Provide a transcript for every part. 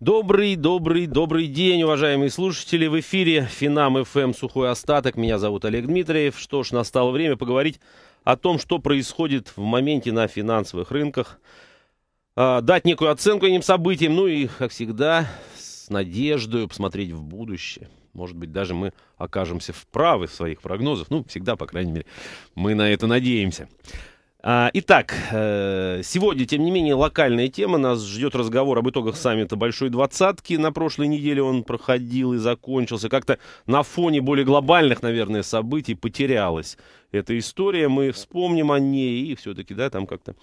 Добрый, добрый, добрый день, уважаемые слушатели. В эфире Финам ФМ эм «Сухой остаток». Меня зовут Олег Дмитриев. Что ж, настало время поговорить о том, что происходит в моменте на финансовых рынках. А, дать некую оценку этим событиям. Ну и, как всегда, с надеждой посмотреть в будущее. Может быть, даже мы окажемся вправы в своих прогнозах. Ну, всегда, по крайней мере, мы на это надеемся. А, итак, э, сегодня, тем не менее, локальная тема. Нас ждет разговор об итогах саммита Большой Двадцатки. На прошлой неделе он проходил и закончился. Как-то на фоне более глобальных, наверное, событий потерялась эта история. Мы вспомним о ней и все-таки, да, там как-то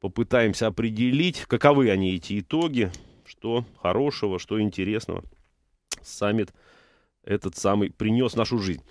попытаемся определить, каковы они, эти итоги, что хорошего, что интересного саммит этот самый принес в нашу жизнь.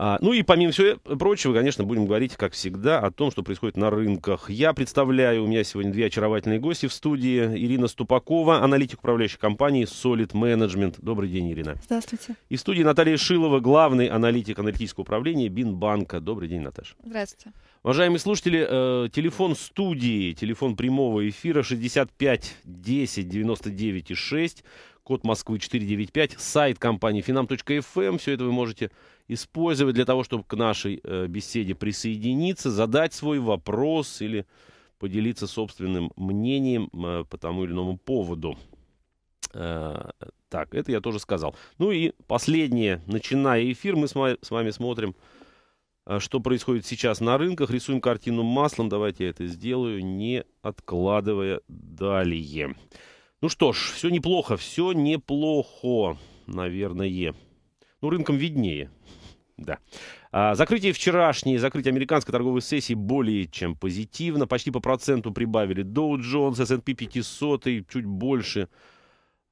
А, ну и помимо всего э, прочего, конечно, будем говорить, как всегда, о том, что происходит на рынках. Я представляю, у меня сегодня две очаровательные гости в студии. Ирина Ступакова, аналитик управляющей компании Solid Management. Добрый день, Ирина. Здравствуйте. И в студии Наталья Шилова, главный аналитик аналитического управления Бинбанка. Добрый день, Наташа. Здравствуйте. Уважаемые слушатели, э, телефон студии, телефон прямого эфира 65 10 99 6, код Москвы 495, сайт компании finam.fm. Эм. Все это вы можете использовать для того, чтобы к нашей э, беседе присоединиться, задать свой вопрос или поделиться собственным мнением э, по тому или иному поводу. Э, так, это я тоже сказал. Ну и последнее, начиная эфир, мы с вами смотрим, что происходит сейчас на рынках. Рисуем картину маслом. Давайте я это сделаю, не откладывая далее. Ну что ж, все неплохо, все неплохо, наверное. Ну, рынком виднее. Да. А, закрытие вчерашней, закрытие американской торговой сессии более чем позитивно. Почти по проценту прибавили Dow Jones, S&P 500 и чуть больше.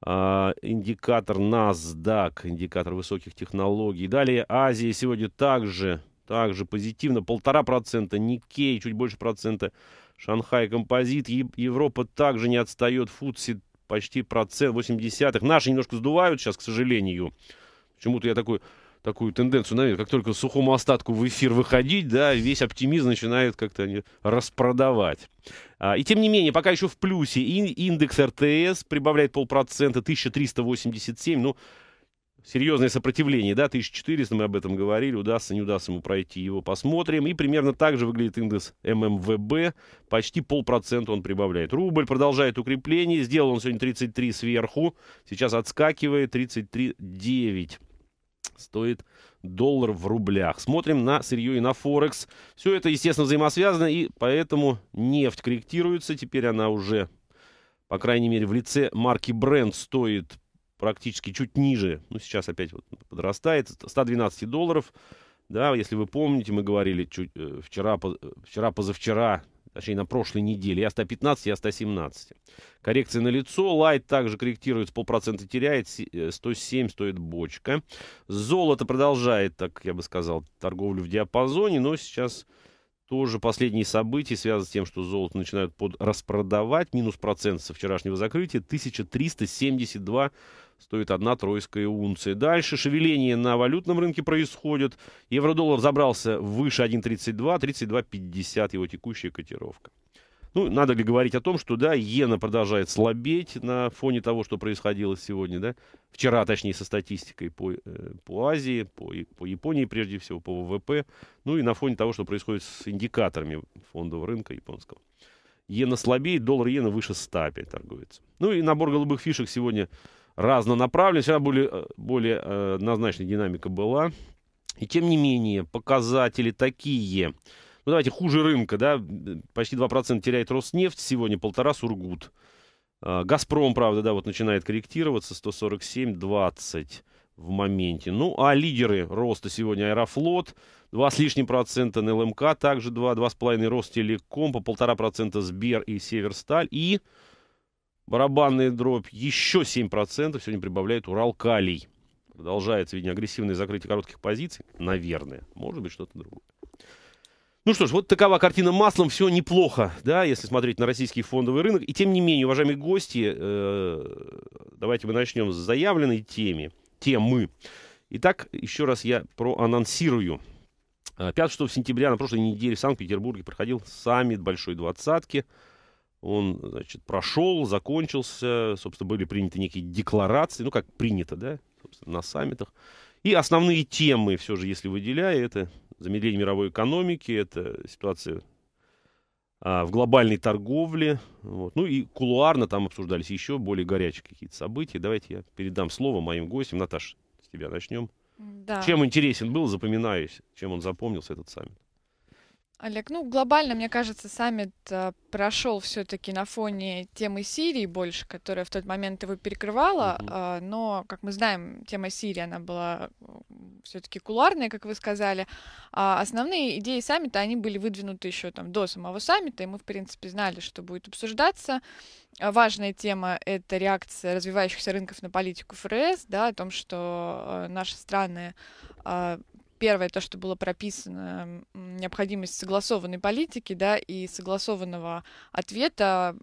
А, индикатор NASDAQ, индикатор высоких технологий. Далее Азия сегодня также, также позитивно. Полтора процента, Никей чуть больше процента. Шанхай Композит, Европа также не отстает. Фудси почти процент, 80-х. Наши немножко сдувают сейчас, к сожалению. Почему-то я такой такую тенденцию, наверное, как только сухому остатку в эфир выходить, да, весь оптимизм начинает как-то они распродавать. А, и тем не менее, пока еще в плюсе и индекс РТС прибавляет полпроцента, 1387, ну, серьезное сопротивление, да, 1400, мы об этом говорили, удастся, не удастся ему пройти его, посмотрим. И примерно так же выглядит индекс ММВБ, почти полпроцента он прибавляет. Рубль продолжает укрепление, сделал он сегодня 33 сверху, сейчас отскакивает 33,9 стоит доллар в рублях. Смотрим на сырье и на Форекс. Все это, естественно, взаимосвязано, и поэтому нефть корректируется. Теперь она уже, по крайней мере, в лице марки Brent стоит практически чуть ниже. Ну, сейчас опять вот подрастает. 112 долларов. Да, если вы помните, мы говорили чуть, э, вчера, э, вчера, позавчера, точнее на прошлой неделе, я 115 я 117 Коррекция на лицо, лайт также корректируется, полпроцента теряет, 107 э, стоит бочка. Золото продолжает, так я бы сказал, торговлю в диапазоне, но сейчас тоже последние события связаны с тем, что золото начинают под распродавать. Минус процент со вчерашнего закрытия. 1372 стоит одна тройская унция. Дальше шевеление на валютном рынке происходит. Евро-доллар забрался выше 1.32, 32.50 его текущая котировка. Ну, надо ли говорить о том, что, да, иена продолжает слабеть на фоне того, что происходило сегодня, да, вчера, точнее, со статистикой по, э, по Азии, по, по Японии, прежде всего, по ВВП, ну и на фоне того, что происходит с индикаторами фондового рынка японского. Иена слабеет, доллар иена выше 100 опять торгуется. Ну и набор голубых фишек сегодня разнонаправлен, всегда более, э, более э, однозначная динамика была. И тем не менее, показатели такие – ну давайте, хуже рынка, да, почти 2% теряет Роснефть, сегодня полтора Сургут. А, Газпром, правда, да, вот начинает корректироваться, 147,20 в моменте. Ну, а лидеры роста сегодня Аэрофлот, 2 с лишним процента НЛМК, эм также 2, 2,5 рост Телеком, по полтора процента Сбер и Северсталь, и барабанная дробь еще 7%, сегодня прибавляет Уралкалий. Продолжается, видимо, агрессивное закрытие коротких позиций, наверное, может быть, что-то другое. Ну что ж, вот такова картина маслом. Все неплохо, да, если смотреть на российский фондовый рынок. И тем не менее, уважаемые гости, э, давайте мы начнем с заявленной темы, темы. Итак, еще раз я проанонсирую. 5-6 э, сентября на прошлой неделе в Санкт-Петербурге проходил саммит Большой Двадцатки. Он, значит, прошел, закончился. Собственно, были приняты некие декларации. Ну, как принято, да, собственно, на саммитах. И основные темы, все же, если выделяя, это замедление мировой экономики, это ситуация а, в глобальной торговле. Вот. Ну и кулуарно там обсуждались еще более горячие какие-то события. Давайте я передам слово моим гостям. Наташа, с тебя начнем. Да. Чем интересен был, запоминаюсь, чем он запомнился, этот саммит? Олег, ну глобально, мне кажется, саммит а, прошел все-таки на фоне темы Сирии больше, которая в тот момент его перекрывала, mm но, как мы знаем, тема Сирии, она была все-таки куларная, как вы сказали. А основные идеи саммита, они были выдвинуты еще там до самого саммита, и мы, в принципе, знали, что будет обсуждаться. А важная тема — это реакция развивающихся рынков на политику ФРС, да, о том, что а, наши страны первое, то, что было прописано, необходимость согласованной политики, да, и согласованного ответа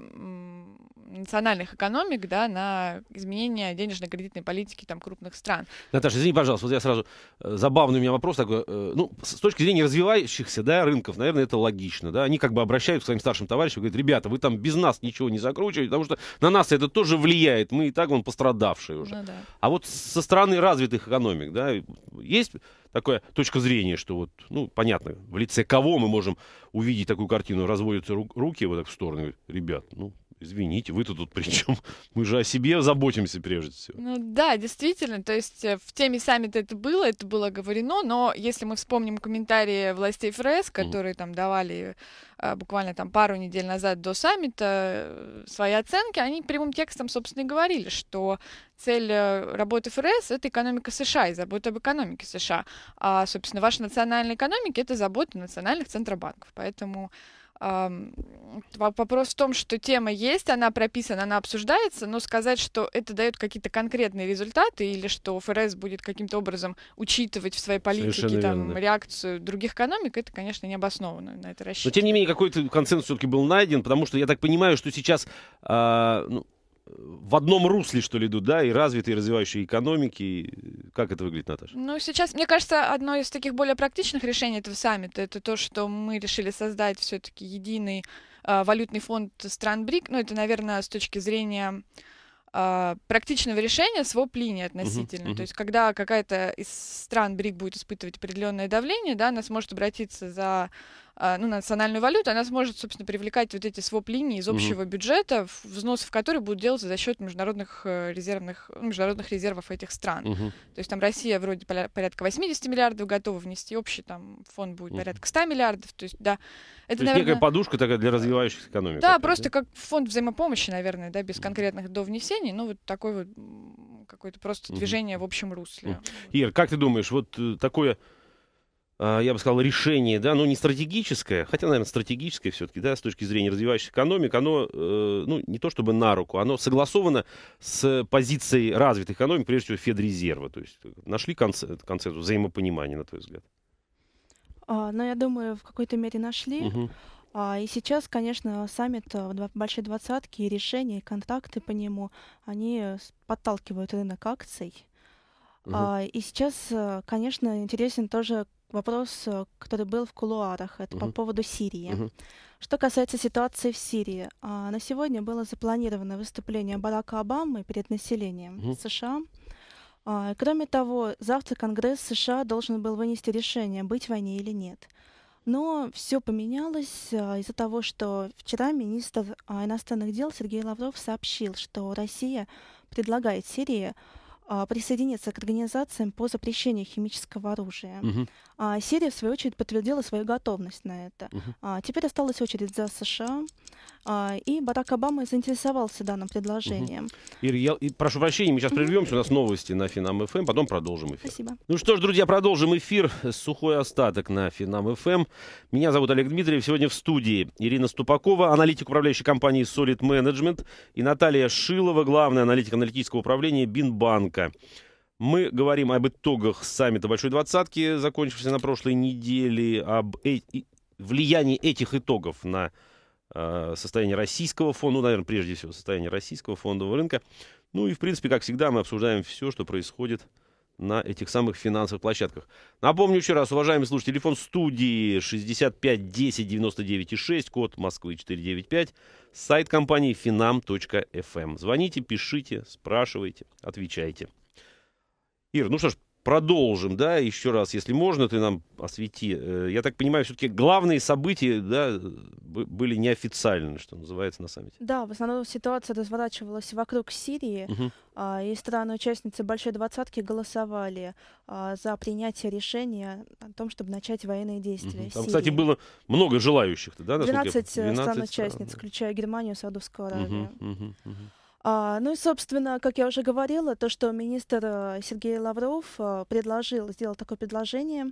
национальных экономик, да, на изменение денежно-кредитной политики там крупных стран. Наташа, извини, пожалуйста, вот я сразу э, забавный у меня вопрос такой, э, ну, с точки зрения развивающихся, да, рынков, наверное, это логично, да, они как бы обращаются к своим старшим товарищам, говорят, ребята, вы там без нас ничего не закручиваете, потому что на нас это тоже влияет, мы и так, вон, пострадавшие уже. Ну, да. А вот со стороны развитых экономик, да, есть такая точка зрения, что вот, ну, понятно, в лице кого мы можем увидеть такую картину, разводятся руки вот так в сторону, говорят, ребят, ну, Извините, вы-то тут при чем? Мы же о себе заботимся прежде всего. Ну да, действительно. То есть э, в теме саммита это было, это было говорено, но если мы вспомним комментарии властей ФРС, которые mm. там давали э, буквально там пару недель назад до саммита э, свои оценки, они прямым текстом, собственно, и говорили, что цель работы ФРС — это экономика США и забота об экономике США. А, собственно, ваша национальная экономика — это забота национальных центробанков. Поэтому Вопрос в том, что тема есть, она прописана, она обсуждается, но сказать, что это дает какие-то конкретные результаты или что ФРС будет каким-то образом учитывать в своей политике там, реакцию других экономик, это, конечно, не обоснованно на это рассчитывать. Но, тем не менее, какой-то консенсус все-таки был найден, потому что я так понимаю, что сейчас... Э, ну в одном русле, что ли, идут, да, и развитые, и развивающие экономики, и как это выглядит, Наташа? Ну, сейчас, мне кажется, одно из таких более практичных решений этого саммита это то, что мы решили создать все-таки единый э, валютный фонд стран БРИК. Ну, это, наверное, с точки зрения а, практичного решения своп линии относительно. Uh-huh, uh-huh. То есть, когда какая-то из стран БРИК будет испытывать определенное давление, да, она сможет обратиться за а, ну, национальную валюту, она сможет, собственно, привлекать вот эти своп-линии из общего угу. бюджета, взносы в которые будут делаться за счет международных э, резервных, международных резервов этих стран. Угу. То есть там Россия вроде порядка 80 миллиардов готова внести, общий там фонд будет угу. порядка 100 миллиардов. То есть, да. Это, То наверное... есть наверное... некая подушка такая для развивающихся экономик. Да, просто да? как фонд взаимопомощи, наверное, да, без конкретных довнесений, ну, вот такой вот какое-то просто движение в общем русле. Угу. Ир, как ты думаешь, вот э, такое а, я бы сказал, решение, да, ну, не стратегическое, хотя, наверное, стратегическое все-таки, да, с точки зрения развивающейся экономик, оно, э, ну, не то чтобы на руку, оно согласовано с позицией развитой экономики, прежде всего, Федрезерва, то есть нашли концепт, концепт взаимопонимания, на твой взгляд? А, ну, я думаю, в какой-то мере нашли. Угу. А, и сейчас, конечно, саммит э, Большой Двадцатки и решения, и контакты по нему, они э, подталкивают рынок акций. Угу. А, и сейчас, э, конечно, интересен тоже вопрос, э, который был в кулуарах, это угу. по поводу Сирии. Угу. Что касается ситуации в Сирии, а, на сегодня было запланировано выступление Барака Обамы перед населением угу. США. А, кроме того, завтра Конгресс США должен был вынести решение, быть в войне или нет. Но все поменялось а, из-за того, что вчера министр иностранных дел Сергей Лавров сообщил, что Россия предлагает Сирии а, присоединиться к организациям по запрещению химического оружия. Угу. Сирия, в свою очередь, подтвердила свою готовность на это. Угу. теперь осталась очередь за США. А, и Барак Обама заинтересовался данным предложением. Угу. Ир, я, прошу прощения, мы сейчас угу. прервемся, у нас новости на Финам ФМ, эм, потом продолжим эфир. Спасибо. Ну что ж, друзья, продолжим эфир. Сухой остаток на Финам ФМ. Эм. Меня зовут Олег Дмитриев. Сегодня в студии Ирина Ступакова, аналитик управляющей компании Solid Management, и Наталья Шилова, главный аналитик аналитического управления Бинбанка. Мы говорим об итогах саммита Большой Двадцатки, закончившейся на прошлой неделе, об э влиянии этих итогов на Э, состояние российского фонда, ну, наверное, прежде всего состояние российского фондового рынка. Ну и, в принципе, как всегда, мы обсуждаем все, что происходит на этих самых финансовых площадках. Напомню еще раз, уважаемые слушатели, телефон студии 65 10 99 и 6, код Москвы 495, сайт компании finam.fm. Эм. Звоните, пишите, спрашивайте, отвечайте. Ир, ну что ж, продолжим, да, еще раз, если можно, ты нам освети. Э, я так понимаю, все-таки главные события, да, были неофициальны, что называется, на саммите. Да, в основном ситуация разворачивалась вокруг Сирии, угу. и страны-участницы Большой Двадцатки голосовали а, за принятие решения о том, чтобы начать военные действия. Угу. Там, Сирии. кстати, было много желающих, да, 12, 12 стран-участниц, стран, да. Э, включая Германию, Саудовскую Аравию. Угу, угу, угу. А, ну и, собственно, как я уже говорила, то, что министр э, Сергей Лавров э, предложил, сделал такое предложение,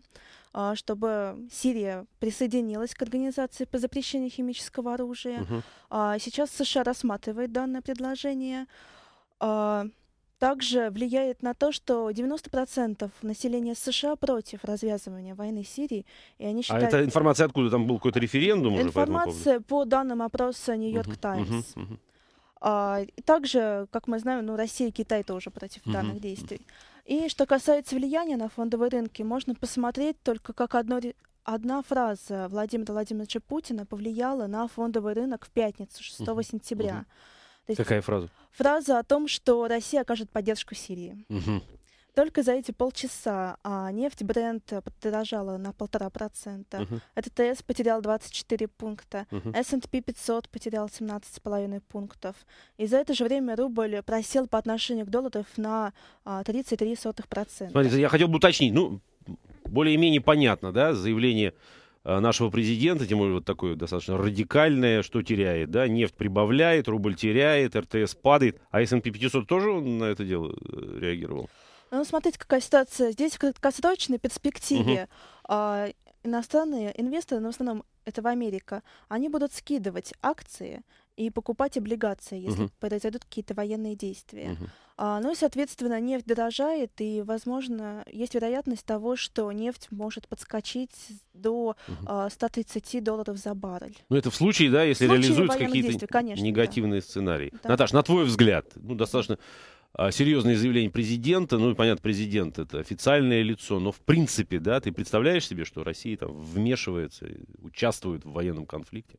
а, чтобы Сирия присоединилась к организации по запрещению химического оружия. Угу. сейчас США рассматривает данное предложение. также влияет на то, что 90% населения США против развязывания войны в Сирии, и они считают... А это информация откуда? Там был какой-то референдум информация уже Информация по, по данным опроса Нью-Йорк Таймс. А, также, как мы знаем, ну, Россия и Китай тоже против mm-hmm. данных действий. И что касается влияния на фондовые рынки, можно посмотреть только как одно, одна фраза Владимира Владимировича Путина повлияла на фондовый рынок в пятницу, 6 mm-hmm. сентября. Mm-hmm. Какая фраза? Фраза о том, что Россия окажет поддержку Сирии. Mm-hmm. Только за эти полчаса а, нефть бренд э, подорожала на полтора процента. Uh-huh. ЭТТС потерял 24 пункта. Uh-huh. S&P 500 потерял 17,5 пунктов. И за это же время рубль просел по отношению к доллару на а, 33%. Смотрите, я хотел бы уточнить. Ну, более-менее понятно, да, заявление э, нашего президента, тем более вот такое достаточно радикальное, что теряет, да, нефть прибавляет, рубль теряет, РТС падает, а S&P 500 тоже на это дело э, реагировал? Ну, смотрите, какая ситуация. Здесь в краткосрочной перспективе угу. иностранные инвесторы, но ну, в основном это в Америка, они будут скидывать акции и покупать облигации, если uh-huh. произойдут какие-то военные действия. Uh-huh. А, ну и, соответственно, нефть дорожает, и, возможно, есть вероятность того, что нефть может подскочить до uh-huh. а, 130 долларов за баррель. Ну это в случае, да, если в случае реализуются какие-то негативные да. сценарии. Да. Наташ, на твой взгляд, ну достаточно а, серьезные заявления президента, ну и понятно, президент это официальное лицо, но в принципе, да, ты представляешь себе, что Россия там вмешивается, участвует в военном конфликте?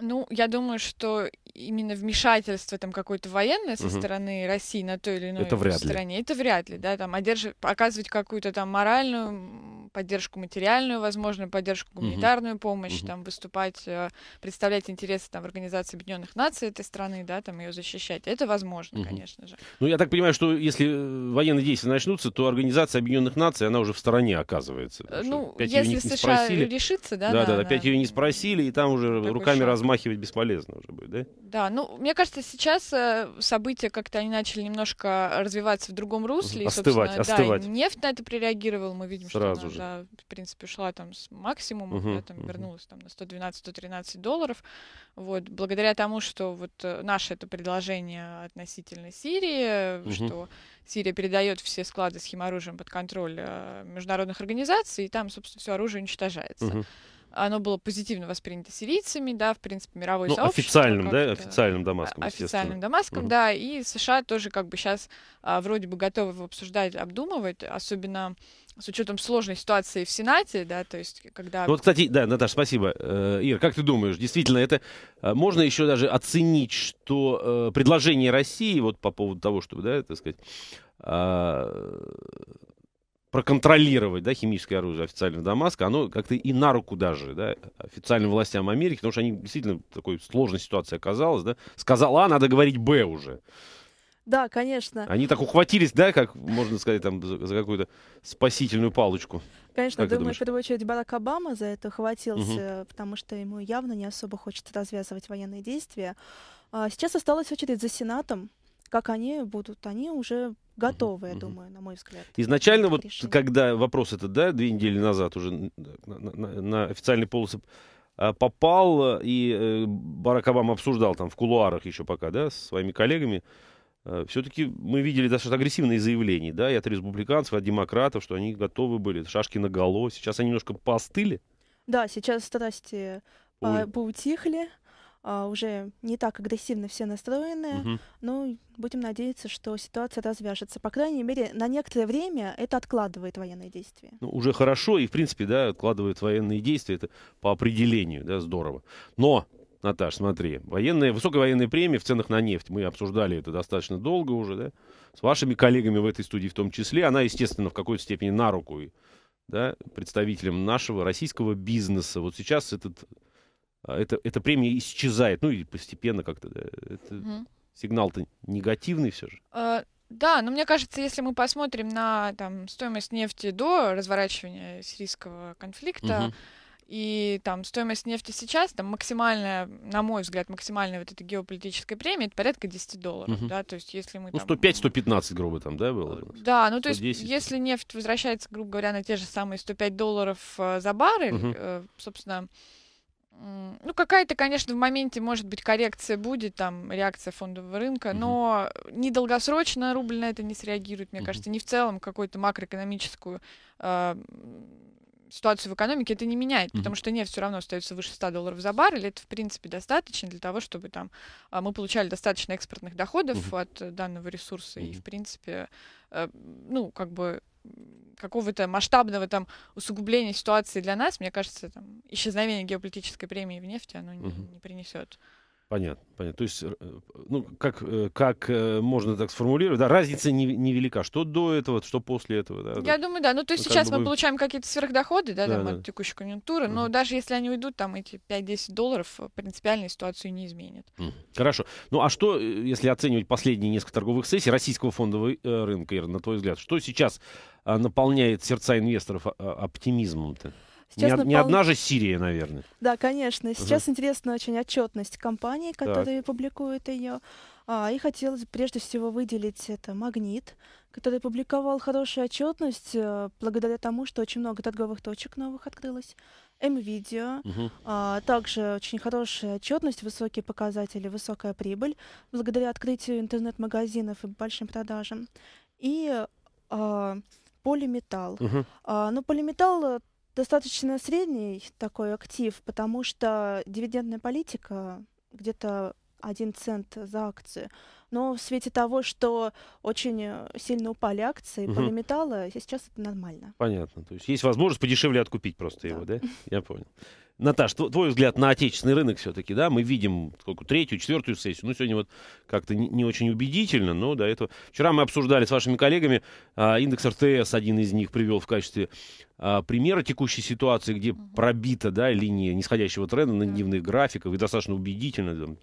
Ну, я думаю, что именно вмешательство там какое-то военное со угу. стороны России на той или иной это вряд стране, ли. это вряд ли, да, там одерживать, оказывать какую-то там моральную поддержку, материальную, возможно, поддержку, гуманитарную угу. помощь, угу. там выступать, э, представлять интересы там в Организации Объединенных Наций этой страны, да, там ее защищать, это возможно, угу. конечно же. Ну, я так понимаю, что если э, военные действия начнутся, то Организация Объединенных Наций, она уже в стороне оказывается. Э, ну, если США спросили. решится, да, да, да, да, опять ее не спросили, и там уже руками раз размахивать бесполезно уже будет, да? Да, ну, мне кажется, сейчас э, события как-то они начали немножко развиваться в другом русле. Остывать, и, остывать. Да, нефть на это прореагировала, мы видим, Сразу что она, же. Да, в принципе, шла там с максимума, угу, да, там угу. вернулась там на 112-113 долларов. Вот, благодаря тому, что вот э, наше это предложение относительно Сирии, угу. что Сирия передает все склады с химоружием под контроль международных организаций, и там, собственно, все оружие уничтожается. Угу. Оно было позитивно воспринято сирийцами, да, в принципе, мировой ну, сообщество. Официальным, да, официальным Дамаском, а, Официальным Дамаском, угу. да, и США тоже как бы сейчас а, вроде бы готовы обсуждать, обдумывать, особенно с учетом сложной ситуации в Сенате, да, то есть когда... Ну, вот, кстати, да, Наташа, спасибо. Э, Ир, как ты думаешь, действительно, это э, можно еще даже оценить, что э, предложение России вот по поводу того, чтобы, да, так сказать, а, проконтролировать да, химическое оружие официально Дамаска, оно как-то и на руку даже да, официальным властям Америки, потому что они действительно в такой сложной ситуации оказалась. Да, сказала А, надо говорить Б уже. Да, конечно. Они так ухватились, да, как можно сказать, там, за, за какую-то спасительную палочку. Конечно, как думаю, в первую очередь Барак Обама за это хватился, угу. потому что ему явно не особо хочется развязывать военные действия. А сейчас осталась очередь за Сенатом как они будут, они уже готовы, я думаю, на мой взгляд. Изначально вот, решение. когда вопрос этот, да, две недели назад уже на, на, на официальный полосы а, попал, э, и э, Барак Обама обсуждал там в кулуарах еще пока, да, с своими коллегами, э, все-таки мы видели достаточно агрессивные заявления, да, и от республиканцев, и от демократов, что они готовы были, шашки наголо. Сейчас они немножко поостыли. Да, сейчас страсти а, Ой. поутихли. А, уже не так агрессивно все настроены. Угу. Но будем надеяться, что ситуация развяжется. По крайней мере, на некоторое время это откладывает военные действия. Ну, уже хорошо, и в принципе, да, откладывает военные действия. Это по определению, да, здорово. Но Наташ, смотри, военные, высокая военная премия в ценах на нефть. Мы обсуждали это достаточно долго уже, да? С вашими коллегами в этой студии в том числе. Она, естественно, в какой-то степени на руку да, представителям нашего российского бизнеса. Вот сейчас этот а, это, эта премия исчезает, ну и постепенно как-то. Да, это угу. Сигнал-то негативный все же. А, да, но мне кажется, если мы посмотрим на там, стоимость нефти до разворачивания сирийского конфликта, угу. И там стоимость нефти сейчас, там максимальная, на мой взгляд, максимальная вот эта геополитическая премия, это порядка 10 долларов, угу. да, то есть если мы... Ну, 105-115, грубо там, да, было? Да, ну, 110. то есть если нефть возвращается, грубо говоря, на те же самые 105 долларов э, за баррель, угу. собственно, ну, какая-то, конечно, в моменте, может быть, коррекция будет, там, реакция фондового рынка, угу. но недолгосрочно рубль на это не среагирует, мне угу. кажется, не в целом какую-то макроэкономическую э, ситуацию в экономике это не меняет, mm-hmm. потому что нефть все равно остается выше 100 долларов за баррель, это, в принципе, достаточно для того, чтобы там а, мы получали достаточно экспортных доходов mm-hmm. от э, данного ресурса, mm-hmm. и, в принципе, э, ну, как бы какого-то масштабного там усугубления ситуации для нас, мне кажется, там, исчезновение геополитической премии в нефти оно угу. не, не принесет. Понятно, понятно. То есть, э, ну, как, э, как э, можно так сформулировать, да, разница невелика. Не, не что до этого, что после этого. Да, Я да. думаю, да. Ну, то есть ну, сейчас мы получаем какие-то сверхдоходы, да, да, там, да. от текущей конъюнктуры, но угу. даже если они уйдут, там эти 5-10 долларов принципиально ситуацию не изменят. Хорошо. Ну, а что, если оценивать последние несколько торговых сессий российского фондового рынка, Ира, на твой взгляд, что сейчас наполняет сердца инвесторов а, оптимизмом-то? Сейчас не, напол... не одна же Сирия, наверное. Да, конечно. Сейчас угу. интересна очень отчетность компаний, которые публикуют ее. А, и хотелось прежде всего выделить это «Магнит», который публиковал хорошую отчетность э, благодаря тому, что очень много торговых точек новых открылось. М-видео, угу. а, также очень хорошая отчетность, высокие показатели, высокая прибыль благодаря открытию интернет-магазинов и большим продажам. И а, полиметалл. Угу. А, ну, полиметалл достаточно средний такой актив, потому что дивидендная политика где-то один цент за акцию. Но в свете того, что очень э, сильно упали акции угу. полиметалла, сейчас это нормально. Понятно. То есть есть возможность подешевле откупить просто да. его, да? Я понял. Наташ, твой взгляд на отечественный рынок все-таки, да? Мы видим сколько, третью, четвертую сессию. Ну, сегодня вот как-то не, не очень убедительно, но до этого... Вчера мы обсуждали с вашими коллегами, а, индекс РТС один из них привел в качестве а, примера текущей ситуации, где пробита, да, линия нисходящего тренда на дневных графиках, и достаточно убедительно, там,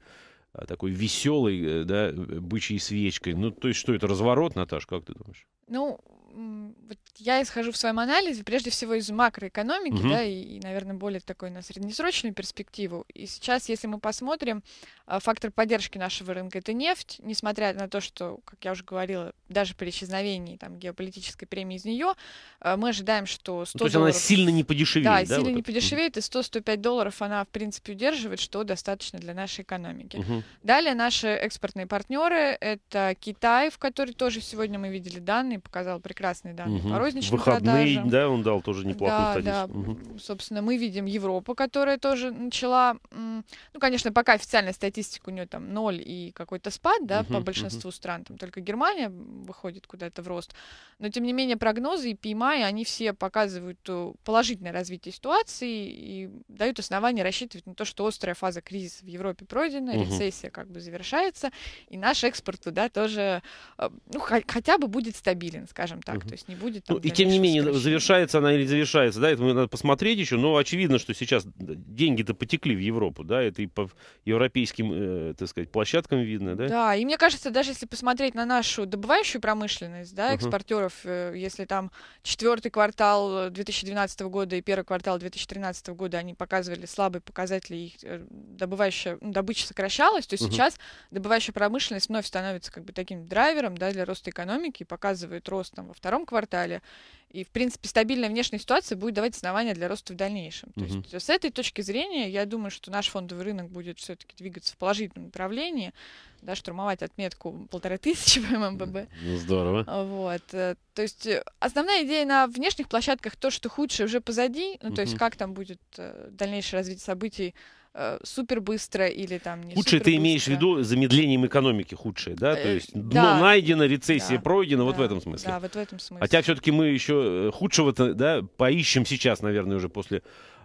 а, такой веселый э, да, бычьей свечкой. Ну, то есть, что это, разворот, Наташ, как ты думаешь? Ну, вот я исхожу в своем анализе прежде всего из макроэкономики, угу. да, и, и, наверное, более такой на среднесрочную перспективу. И сейчас, если мы посмотрим, а, фактор поддержки нашего рынка это нефть, несмотря на то, что, как я уже говорила, даже при исчезновении там геополитической премии из нее, а, мы ожидаем, что 100 ну, то есть долларов... она сильно не подешевеет. Да, да сильно вот не это? подешевеет, и 100-105 долларов она, в принципе, удерживает, что достаточно для нашей экономики. Угу. Далее наши экспортные партнеры — это Китай, в который тоже сегодня мы видели данные, показал прекрасно прекрасные данные угу. по розничным Выходные, продажам. да, он дал тоже неплохую да, статистику. Да. Угу. Собственно, мы видим Европу, которая тоже начала, ну, конечно, пока официальная статистика у нее там ноль и какой-то спад, да, угу, по большинству угу. стран, там только Германия выходит куда-то в рост, но, тем не менее, прогнозы и PMI, они все показывают э, положительное развитие ситуации и дают основания рассчитывать на то, что острая фаза кризиса в Европе пройдена, угу. рецессия как бы завершается, и наш экспорт туда тоже, э, ну, хотя бы будет стабилен, скажем так так, угу. то есть не будет ну, там... Ну, и тем не менее, сокращения. завершается она или завершается, да, это надо посмотреть еще, но очевидно, что сейчас деньги-то потекли в Европу, да, это и по европейским, э, так сказать, площадкам видно, да? Да, и мне кажется, даже если посмотреть на нашу добывающую промышленность, да, угу. экспортеров, э, если там четвертый квартал 2012 года и первый квартал 2013 года они показывали слабые показатели, их э, добывающая, ну, добыча сокращалась, то угу. сейчас добывающая промышленность вновь становится как бы таким драйвером, да, для роста экономики и показывает рост там во втором квартале. И, в принципе, стабильная внешняя ситуация будет давать основания для роста в дальнейшем. Mm-hmm. То есть с этой точки зрения, я думаю, что наш фондовый рынок будет все-таки двигаться в положительном направлении, да, штурмовать отметку полторы тысячи по ММББ. Ну, здорово. Вот. Э, то есть э, основная идея на внешних площадках то, что худшее уже позади, ну, то mm-hmm. есть как там будет э, дальнейшее развитие событий, Э, супер быстро или там не Худшее ты имеешь в виду замедлением экономики худшее, да? Э, То есть дно да, найдено, рецессия да, пройдена, да, вот в этом смысле. Да, вот в этом смысле. Хотя все-таки мы еще э, худшего-то, да, поищем сейчас, наверное, уже после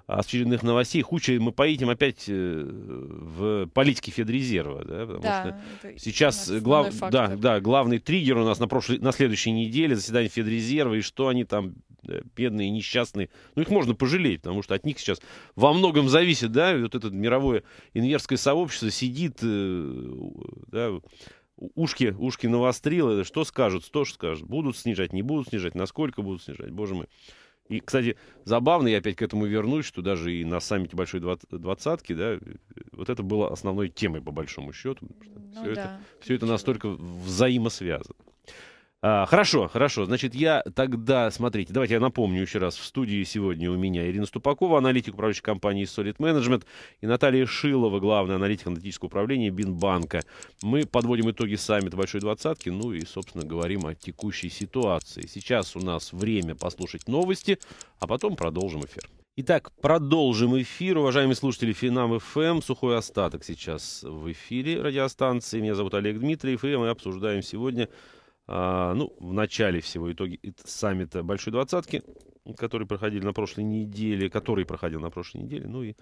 очередных новостей. Хуча мы поедем опять э, в политике Федрезерва, да, потому да, что сейчас глав... да, да, главный триггер у нас на, прошлой, на следующей неделе заседание Федрезерва, и что они там бедные, несчастные. Ну, их можно пожалеть, потому что от них сейчас во многом зависит, да, вот это мировое инверское сообщество сидит, э, да, ушки, ушки навострило, что скажут, что скажут, будут снижать, не будут снижать, насколько будут снижать, боже мой. И, кстати, забавно, я опять к этому вернусь, что даже и на саммите Большой Двадцатки, да, вот это было основной темой, по большому счету. Ну, все, да, это, все это настолько взаимосвязано. А, хорошо, хорошо. Значит, я тогда, смотрите, давайте я напомню еще раз. В студии сегодня у меня Ирина Ступакова, аналитик управляющей компании Solid Management, и Наталья Шилова, главный аналитик аналитического управления Бинбанка. Мы подводим итоги саммита Большой Двадцатки, ну и, собственно, говорим о текущей ситуации. Сейчас у нас время послушать новости, а потом продолжим эфир. Итак, продолжим эфир. Уважаемые слушатели Финам ФМ, эм, сухой остаток сейчас в эфире радиостанции. Меня зовут Олег Дмитриев, и мы обсуждаем сегодня а, ну, в начале всего итоги саммита Большой Двадцатки, который проходили на прошлой неделе, который проходил на прошлой неделе, ну и,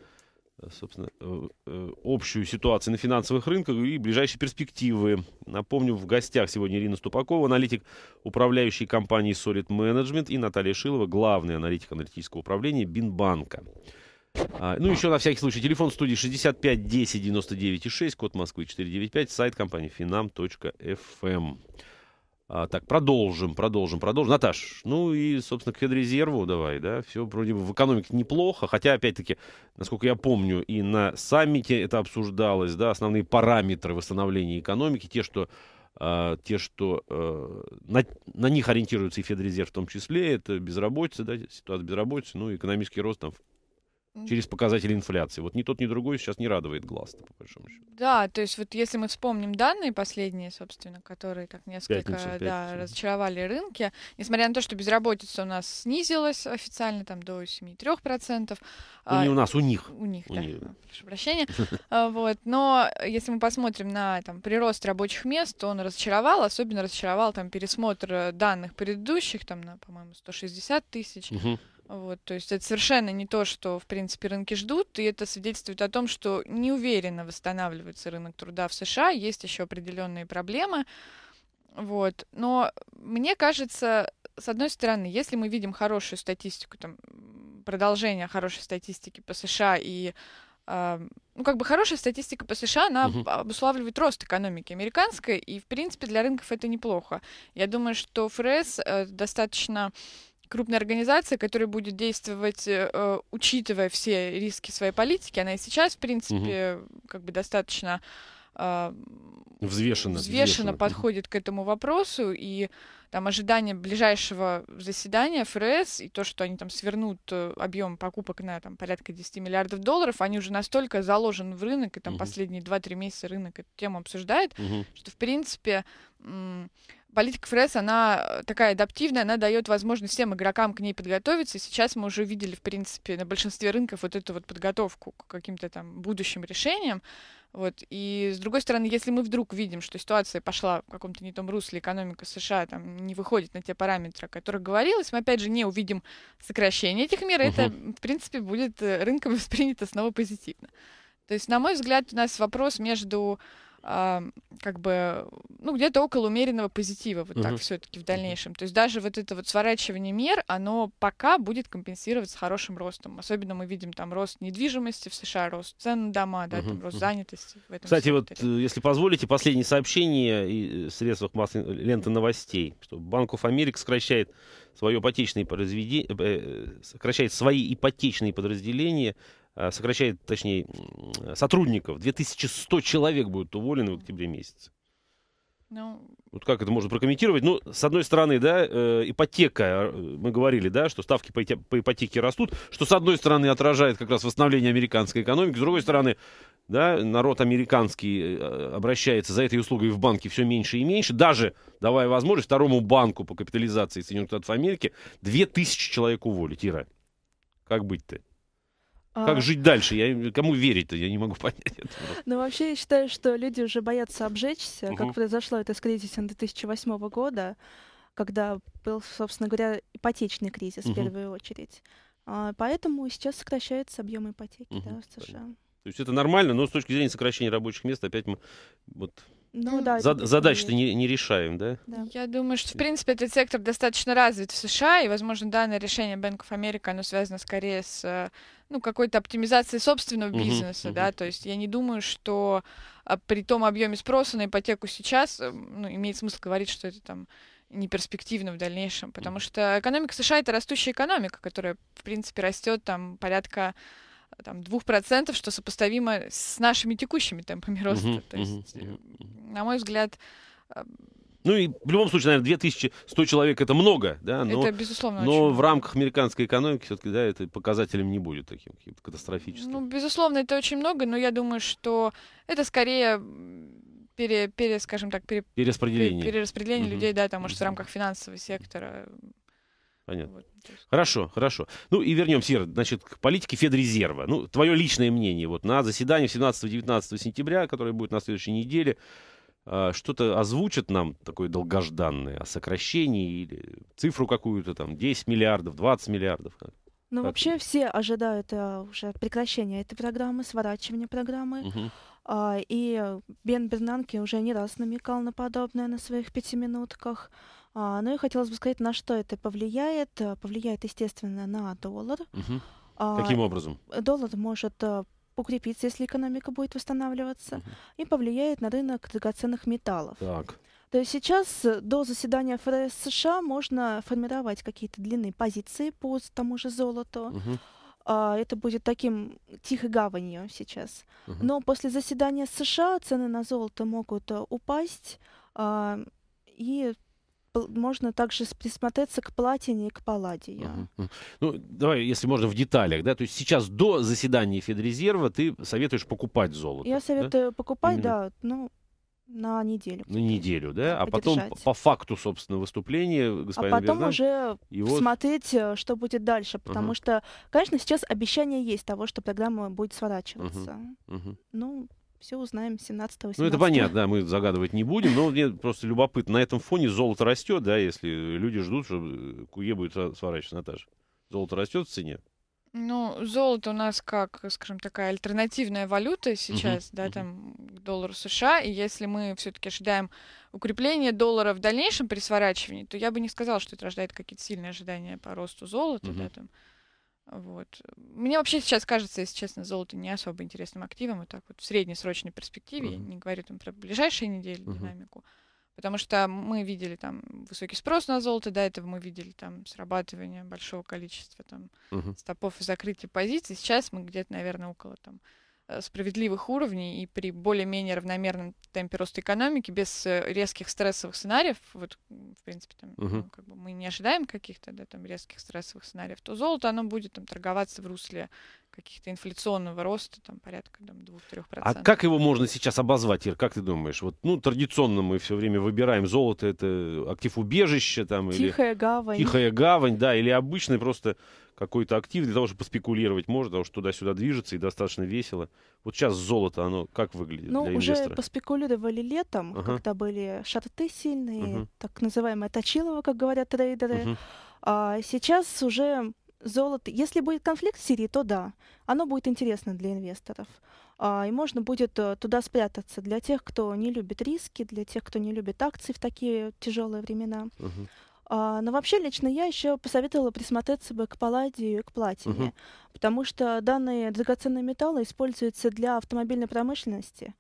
э, собственно, э, э, общую ситуацию на финансовых рынках и ближайшие перспективы. Напомню, в гостях сегодня Ирина Ступакова, аналитик управляющей компании Solid Management, и Наталья Шилова, главный аналитик аналитического управления Бинбанка. А, ну, еще на всякий случай, телефон студии 65 10 99 6, код Москвы 495, сайт компании finam.fm. А, так, продолжим, продолжим, продолжим. Наташ, ну и, собственно, к Федрезерву давай, да, все вроде бы в экономике неплохо, хотя, опять-таки, насколько я помню, и на саммите это обсуждалось, да, основные параметры восстановления экономики, те, что а, те, что а, на, на них ориентируется и Федрезерв в том числе, это безработица, да, ситуация безработицы, ну и экономический рост там через показатели инфляции. Вот ни тот, ни другой сейчас не радует глаз, по большому счету. Да, то есть вот если мы вспомним данные последние, собственно, которые так несколько пятница, да, пятница. разочаровали рынки, несмотря на то, что безработица у нас снизилась официально там до 7,3%. Ну, не а, у нас, у них. У них, у да. Них. Прошу прощения. А, вот. Но если мы посмотрим на там, прирост рабочих мест, то он разочаровал, особенно разочаровал там пересмотр данных предыдущих, там, на, по-моему, 160 тысяч. Угу. Вот, то есть это совершенно не то, что, в принципе, рынки ждут, и это свидетельствует о том, что неуверенно восстанавливается рынок труда в США, есть еще определенные проблемы. Вот. Но мне кажется, с одной стороны, если мы видим хорошую статистику, там, продолжение хорошей статистики по США и а, ну, как бы хорошая статистика по США, она угу. обуславливает рост экономики американской, и, в принципе, для рынков это неплохо. Я думаю, что ФРС э, достаточно крупная организация, которая будет действовать, э, э, учитывая все риски своей политики, она и сейчас, в принципе, угу. как бы достаточно а, взвешенно, взвешенно, взвешенно подходит к этому вопросу, и там ожидание ближайшего заседания ФРС и то, что они там свернут э, объем покупок на там, порядка 10 миллиардов долларов, они уже настолько заложены в рынок, и там угу. последние 2-3 месяца рынок эту тему обсуждает, угу. что, в принципе, политика ФРС, она э, такая адаптивная, она дает возможность всем игрокам к ней подготовиться. Сейчас мы уже видели, в принципе, на большинстве рынков вот эту вот подготовку к каким-то там будущим решениям. Вот. И, с другой стороны, если мы вдруг видим, что ситуация пошла в каком-то не том русле, экономика США там не выходит на те параметры, о которых говорилось, мы, опять же, не увидим сокращение этих мер. Угу. Это, в принципе, будет э, рынком воспринято снова позитивно. То есть, на мой взгляд, у нас вопрос между а, как бы, ну, где-то около умеренного позитива, вот угу. так все-таки в дальнейшем. То есть даже вот это вот сворачивание мер, оно пока будет компенсироваться хорошим ростом. Особенно мы видим там рост недвижимости в США, рост цен на дома, да, угу. там рост занятости. В этом Кстати, секторе. вот, э, если позволите, последнее сообщение и э, средствах массовой ленты новостей, что Банков Америк сокращает свое ипотечное произведение, э, сокращает свои ипотечные подразделения Э, сокращает, точнее, э, сотрудников. 2100 человек будут уволены в октябре месяце. Ну... Вот как это можно прокомментировать? Ну, с одной стороны, да, э, ипотека, мы говорили, да, что ставки по, ипотеке растут, что с одной стороны отражает как раз восстановление американской экономики, с другой стороны, да, народ американский обращается за этой услугой в банки все меньше и меньше, даже давая возможность второму банку по капитализации Соединенных Штатов Америки 2000 человек уволить, Ира. Как быть-то? А, как жить дальше? Я, кому верить-то? Я не могу понять этого. Ну, вообще, я считаю, что люди уже боятся обжечься, угу. как произошло это с кризисом 2008 года, когда был, собственно говоря, ипотечный кризис угу. в первую очередь. А, поэтому сейчас сокращаются объемы ипотеки угу, да, в США. Понятно. То есть это нормально, но с точки зрения сокращения рабочих мест опять мы вот ну, да, За, Задач-то не, не решаем, да? да? Я думаю, что, в принципе, этот сектор достаточно развит в США, и, возможно, данное решение Bank of America, оно связано скорее с э, ну, какой-то оптимизацией собственного бизнеса, uh-huh, uh-huh. да, то есть я не думаю, что а, при том объеме спроса на ипотеку сейчас э, ну, имеет смысл говорить, что это там неперспективно в дальнейшем, потому что экономика США это растущая экономика, которая, в принципе, растет там порядка там, 2%, что сопоставимо с нашими текущими темпами роста. Угу, То есть, угу, на мой взгляд... Э, ну и в любом случае, наверное, 2100 человек это много, да, но, это, безусловно, но в рамках американской экономики все-таки, да, это показателем не будет таким каким-то катастрофическим. Ну, безусловно, это очень много, но я думаю, что это скорее пере, пере скажем так, пере, перераспределение, пере, перераспределение угу. людей, да, там, может, в рамках финансового сектора Понятно. Вот. Хорошо, хорошо. Ну и вернемся, значит, к политике Федрезерва. Ну, твое личное мнение вот на заседании 17-19 сентября, которое будет на следующей неделе, а, что-то озвучит нам такое долгожданное о сокращении или цифру какую-то там 10 миллиардов, 20 миллиардов? Ну, как вообще все ожидают а, уже прекращения этой программы, сворачивания программы. Угу. А, и Бен Бернанке уже не раз намекал на подобное на своих пятиминутках. минутках а, ну и хотелось бы сказать, на что это повлияет. Э, повлияет, естественно, на доллар. Угу. Каким образом? Доллар может э, укрепиться, если экономика будет восстанавливаться, угу. и повлияет на рынок драгоценных металлов. Так. То есть сейчас э, до заседания ФРС США можно формировать какие-то длинные позиции по тому же золоту. Угу. Это будет таким тихой гаванью сейчас. Угу. Но после заседания США цены на золото могут упасть, и можно также присмотреться к платине и к палладию. Uh-huh. Ну, давай, если можно, в деталях. Да? То есть сейчас до заседания Федрезерва ты советуешь покупать золото? Я советую да? покупать, Именно. да. Ну, на неделю. На неделю, да? А потом по факту, собственно, выступления господина А потом Бердан, уже его... смотреть, э, что будет дальше. Потому uh-huh. что, конечно, сейчас обещание есть того, что программа будет сворачиваться. Uh-huh. Uh-huh. Ну, все узнаем 17 -го, Ну, это понятно, да, мы загадывать не будем, но мне просто любопытно. На этом фоне золото растет, да, если люди ждут, что э, куе будет сворачиваться, Наташа. Золото растет в цене? Ну, золото у нас как, скажем, такая альтернативная валюта сейчас, uh да, uh там к доллару США. И если мы все-таки ожидаем укрепления доллара в дальнейшем при сворачивании, то я бы не сказала, что это рождает какие-то сильные ожидания по росту золота, uh-huh. да, там вот. Мне вообще сейчас кажется, если честно, золото не особо интересным активом, и так вот в среднесрочной перспективе, mm-hmm. я не говорю там про ближайшие недели mm-hmm. динамику, потому что мы видели там высокий спрос на золото, до этого мы видели там срабатывание большого количества там mm-hmm. стопов и закрытие позиций, сейчас мы где-то, наверное, около там Э, справедливых уровней и при более-менее равномерном темпе роста экономики без э, резких стрессовых сценариев, вот в принципе там uh-huh. ну, как бы мы не ожидаем каких-то да, там резких стрессовых сценариев, то золото оно будет там торговаться в русле каких-то инфляционного роста, там порядка там, 2-3%. А как его можно сейчас обозвать, Ир, как ты думаешь? Вот, ну, традиционно мы все время выбираем золото, это актив убежище там. Тихая или... гавань. Тихая гавань, да, или обычный просто какой-то актив для того, чтобы поспекулировать можно, потому что туда-сюда движется и достаточно весело. Вот сейчас золото, оно как выглядит ну, для инвестора? уже поспекулировали летом, ага. когда были шарты сильные, ага. так называемая точилова, как говорят трейдеры. Ага. А сейчас уже золото. Если будет конфликт в Сирии, то да, оно будет интересно для инвесторов. А, и можно будет э, туда спрятаться для тех, кто не любит риски, для тех, кто не любит акции в такие тяжелые времена. Uh-huh. Но вообще лично я еще посоветовала присмотреться бы к палладию и к платине, Uh -huh. потому что данные драгоценные металлы используются для автомобильной промышленности.